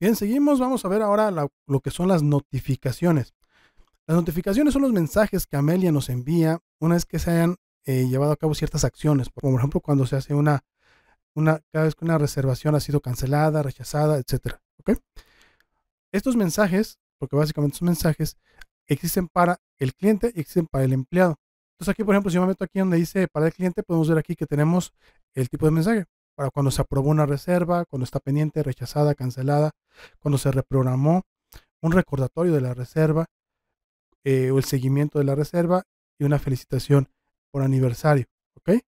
Bien, seguimos. Vamos a ver ahora lo que son las notificaciones. Las notificaciones son los mensajes que Amelia nos envía una vez que se hayan eh, llevado a cabo ciertas acciones. Como por ejemplo, cuando se hace una, una, cada vez que una reservación ha sido cancelada, rechazada, etc. Estos mensajes, porque básicamente son mensajes, existen para el cliente y existen para el empleado. Entonces aquí, por ejemplo, si yo me meto aquí donde dice para el cliente, podemos ver aquí que tenemos el tipo de mensaje para cuando se aprobó una reserva, cuando está pendiente, rechazada, cancelada, cuando se reprogramó, un recordatorio de la reserva eh, o el seguimiento de la reserva y una felicitación por aniversario.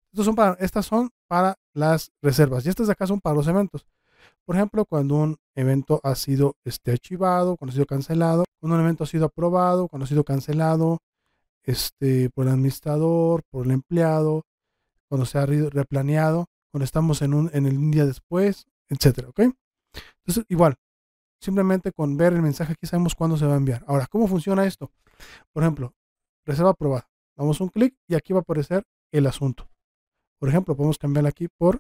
Estos son para, estas son para las reservas y estas de acá son para los eventos. Por ejemplo, cuando un evento ha sido este, archivado, cuando ha sido cancelado, cuando un evento ha sido aprobado, cuando ha sido cancelado este, por el administrador, por el empleado, cuando se ha replaneado, cuando estamos en un, en el día después, etcétera, ¿ok? Entonces, igual, simplemente con ver el mensaje aquí sabemos cuándo se va a enviar. Ahora, ¿cómo funciona esto? Por ejemplo, reserva aprobada. Damos un clic y aquí va a aparecer el asunto. Por ejemplo, podemos cambiar aquí por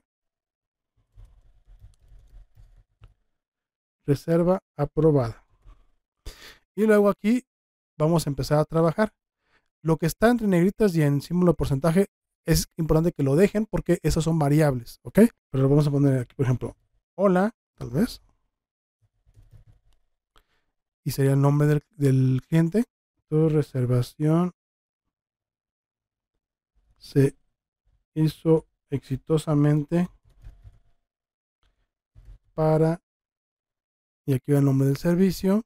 reserva aprobada. Y luego aquí vamos a empezar a trabajar. Lo que está entre negritas y en símbolo porcentaje es importante que lo dejen porque esas son variables, ¿ok? Pero lo vamos a poner aquí, por ejemplo, hola, tal vez. Y sería el nombre del, cliente. Tu reservación se hizo exitosamente para, y aquí va el nombre del servicio,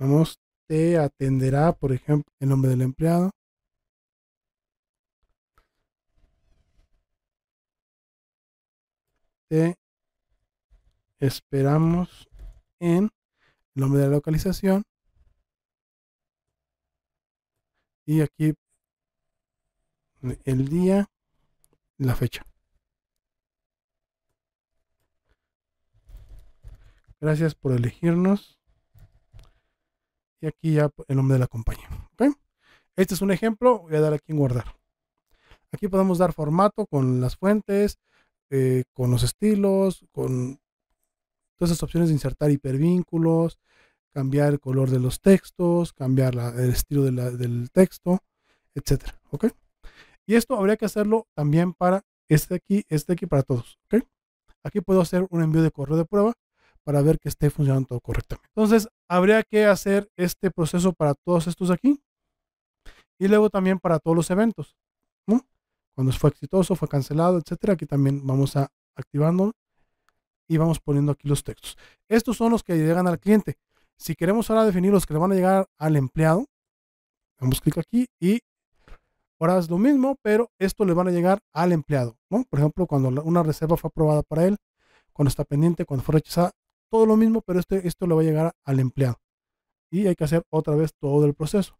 Vamos, te atenderá, por ejemplo, el nombre del empleado. Te esperamos en el nombre de la localización. Y aquí el día, la fecha. Gracias por elegirnos y aquí ya el nombre de la compañía. Este es un ejemplo, voy a dar aquí en guardar. Aquí podemos dar formato con las fuentes, eh, con los estilos, con todas esas opciones de insertar hipervínculos, cambiar el color de los textos, cambiar el estilo del texto, etcétera. ¿ok? Y esto habría que hacerlo también para este aquí, este aquí para todos. Aquí puedo hacer un envío de correo de prueba para ver que esté funcionando todo correctamente. Entonces, habría que hacer este proceso para todos estos aquí y luego también para todos los eventos. Cuando fue exitoso, fue cancelado, etcétera. Aquí también vamos a activando y vamos poniendo aquí los textos. Estos son los que llegan al cliente. Si queremos ahora definir los que le van a llegar al empleado, damos clic aquí y ahora es lo mismo, pero esto le van a llegar al empleado, Por ejemplo, cuando una reserva fue aprobada para él, cuando está pendiente, cuando fue rechazada, todo lo mismo, pero este, esto le va a llegar al empleado. Y hay que hacer otra vez todo el proceso.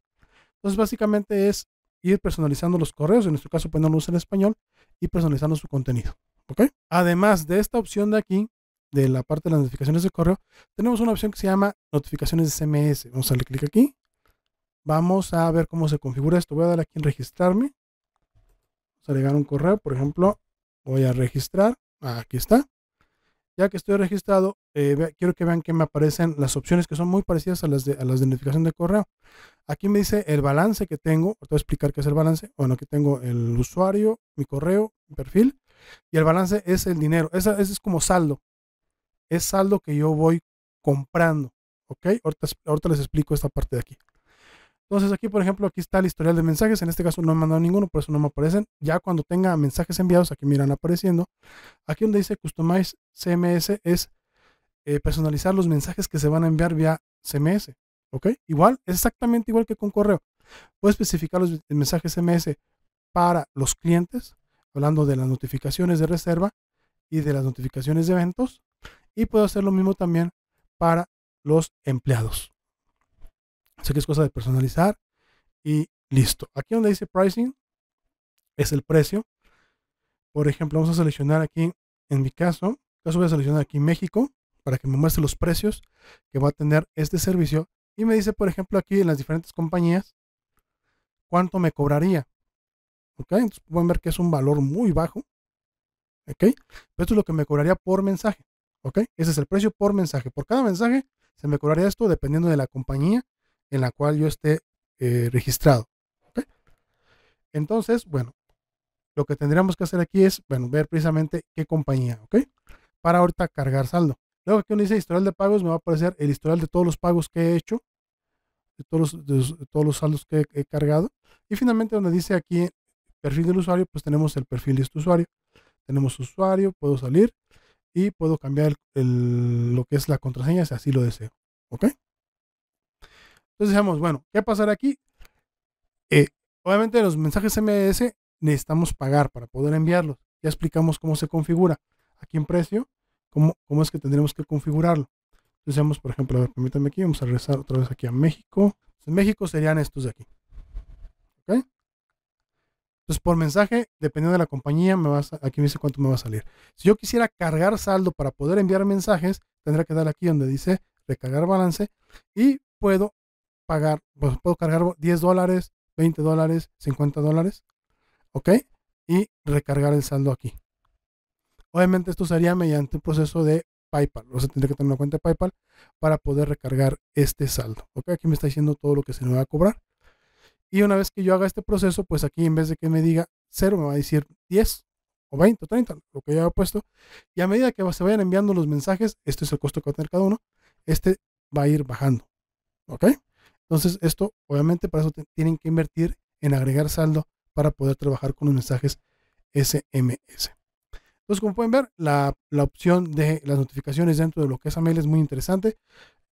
Entonces, básicamente es ir personalizando los correos, en nuestro caso ponerlos pues, en español, y personalizando su contenido. Además de esta opción de aquí, de la parte de las notificaciones de correo, tenemos una opción que se llama notificaciones de SMS. Vamos a darle clic aquí. Vamos a ver cómo se configura esto. Voy a dar aquí en registrarme. Vamos a agregar un correo, por ejemplo. Voy a registrar. Aquí está ya que estoy registrado, eh, quiero que vean que me aparecen las opciones que son muy parecidas a las de, a las de identificación de correo. Aquí me dice el balance que tengo, ahorita voy a explicar qué es el balance. Bueno, aquí tengo el usuario, mi correo, mi perfil, y el balance es el dinero. Ese, es como saldo. Es saldo que yo voy comprando. ¿Ok? Ahorita, ahorita les explico esta parte de aquí. Entonces aquí, por ejemplo, aquí está el historial de mensajes. En este caso no he mandado ninguno, por eso no me aparecen. Ya cuando tenga mensajes enviados, aquí miran apareciendo. Aquí donde dice Customize CMS es eh, personalizar los mensajes que se van a enviar vía CMS. ¿Ok? Igual, exactamente igual que con correo. Puedo especificar los mensajes CMS para los clientes, hablando de las notificaciones de reserva y de las notificaciones de eventos. Y puedo hacer lo mismo también para los empleados. Así que es cosa de personalizar y listo. Aquí donde dice pricing es el precio. Por ejemplo, vamos a seleccionar aquí, en mi caso, caso voy a seleccionar aquí México para que me muestre los precios que va a tener este servicio. Y me dice, por ejemplo, aquí en las diferentes compañías, cuánto me cobraría. ¿Ok? Entonces pueden ver que es un valor muy bajo. ¿Ok? Pero esto es lo que me cobraría por mensaje. ¿Ok? Ese es el precio por mensaje. Por cada mensaje se me cobraría esto dependiendo de la compañía en la cual yo esté eh, registrado. Entonces, bueno, lo que tendríamos que hacer aquí es, bueno, ver precisamente qué compañía, ¿ok? Para ahorita cargar saldo. Luego aquí uno dice historial de pagos, me va a aparecer el historial de todos los pagos que he hecho, de todos los, todos los saldos que he, cargado. Y finalmente donde dice aquí perfil del usuario, pues tenemos el perfil de este usuario. Tenemos usuario, puedo salir y puedo cambiar lo que es la contraseña si así lo deseo. ¿Ok? Entonces decíamos, bueno, ¿qué pasará aquí? Eh, obviamente los mensajes MS necesitamos pagar para poder enviarlos. Ya explicamos cómo se configura, aquí en precio, cómo, es que tendremos que configurarlo. Entonces decíamos, por ejemplo, a ver, permítanme aquí, vamos a regresar otra vez aquí a México. Entonces, México serían estos de aquí. Entonces, por mensaje, dependiendo de la compañía, me aquí me dice cuánto me va a salir. Si yo quisiera cargar saldo para poder enviar mensajes, tendría que dar aquí donde dice recargar balance y puedo pagar, pues puedo cargar 10 dólares, 20 dólares, 50 dólares, ¿ok? Y recargar el saldo aquí. Obviamente esto sería mediante un proceso de PayPal, o sea, tendría que tener una cuenta de PayPal para poder recargar este saldo, ¿ok? Aquí me está diciendo todo lo que se me va a cobrar. Y una vez que yo haga este proceso, pues aquí en vez de que me diga 0, me va a decir 10 o 20 o 30, lo que ya haya puesto. Y a medida que se vayan enviando los mensajes, este es el costo que va a tener cada uno, este va a ir bajando. ¿Ok? Entonces, esto obviamente para eso tienen que invertir en agregar saldo para poder trabajar con los mensajes SMS. Entonces, como pueden ver, la, opción de las notificaciones dentro de lo que es AML es muy interesante.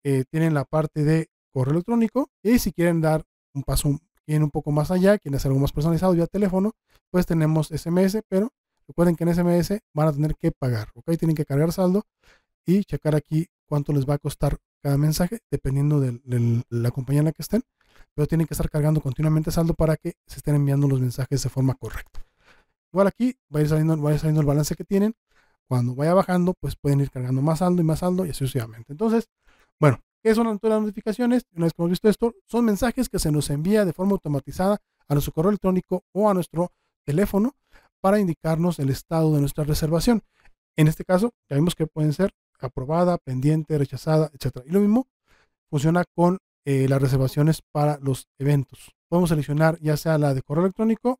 Eh, tienen la parte de correo electrónico y si quieren dar un paso quieren un poco más allá, quieren hacer algo más personalizado ya teléfono, pues tenemos SMS, pero recuerden que en SMS van a tener que pagar, ¿ok? Tienen que cargar saldo y checar aquí cuánto les va a costar cada mensaje, dependiendo de, la compañía en la que estén, pero tienen que estar cargando continuamente saldo para que se estén enviando los mensajes de forma correcta. Igual aquí va a ir saliendo, va a ir saliendo el balance que tienen. Cuando vaya bajando, pues pueden ir cargando más saldo y más saldo y así sucesivamente. Entonces, bueno, ¿qué son las notificaciones? Una vez que hemos visto esto, son mensajes que se nos envía de forma automatizada a nuestro correo electrónico o a nuestro teléfono para indicarnos el estado de nuestra reservación. En este caso, ya vimos que pueden ser aprobada, pendiente, rechazada, etc. Y lo mismo funciona con eh, las reservaciones para los eventos. Podemos seleccionar ya sea la de correo electrónico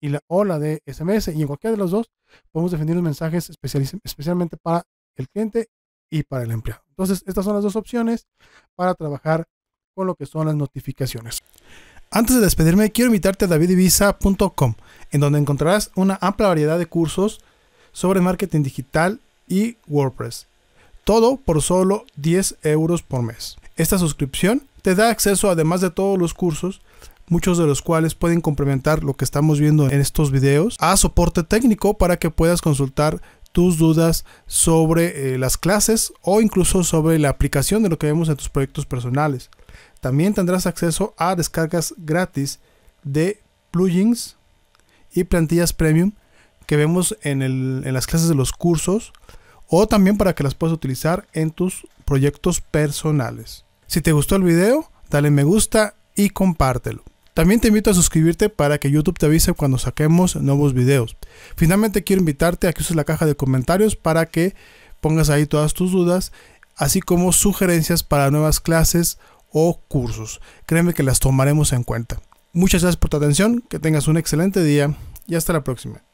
y la, o la de SMS y en cualquiera de los dos podemos definir los mensajes especialmente para el cliente y para el empleado. Entonces, estas son las dos opciones para trabajar con lo que son las notificaciones. Antes de despedirme, quiero invitarte a davidivisa.com, en donde encontrarás una amplia variedad de cursos sobre marketing digital y WordPress. Todo por solo 10 euros por mes. Esta suscripción te da acceso además de todos los cursos, muchos de los cuales pueden complementar lo que estamos viendo en estos videos, a soporte técnico para que puedas consultar tus dudas sobre eh, las clases o incluso sobre la aplicación de lo que vemos en tus proyectos personales. También tendrás acceso a descargas gratis de plugins y plantillas premium que vemos en las clases de los cursos o también para que las puedas utilizar en tus proyectos personales. Si te gustó el video, dale me gusta y compártelo. También te invito a suscribirte para que YouTube te avise cuando saquemos nuevos videos. Finalmente quiero invitarte a que uses la caja de comentarios para que pongas ahí todas tus dudas, así como sugerencias para nuevas clases o cursos. Créeme que las tomaremos en cuenta. Muchas gracias por tu atención, que tengas un excelente día y hasta la próxima.